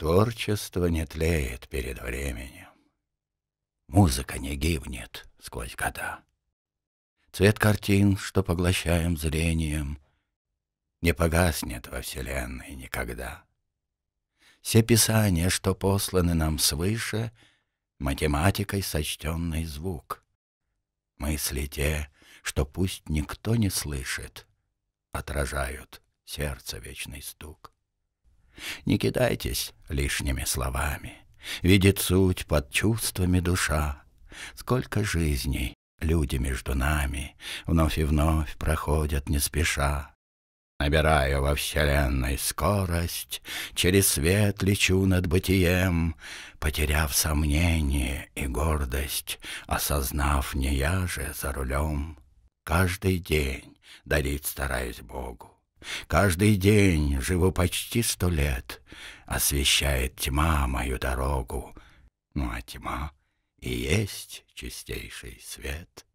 Творчество не тлеет перед временем. Музыка не гибнет сквозь года. Цвет картин, что поглощаем зрением, Не погаснет во Вселенной никогда. Все писания, что посланы нам свыше, Математикой сочтенный звук. Мысли те, что пусть никто не слышит, Отражают сердце вечный стук. Не кидайтесь лишними словами. Видит суть под чувствами душа. Сколько жизней люди между нами Вновь и вновь проходят не спеша. Набираю во вселенной скорость, Через свет лечу над бытием, Потеряв сомнение и гордость, Осознав, не я же за рулем. Каждый день дарить стараюсь Богу. Каждый день живу почти сто лет, Освещает тьма мою дорогу, Ну а тьма и есть чистейший свет.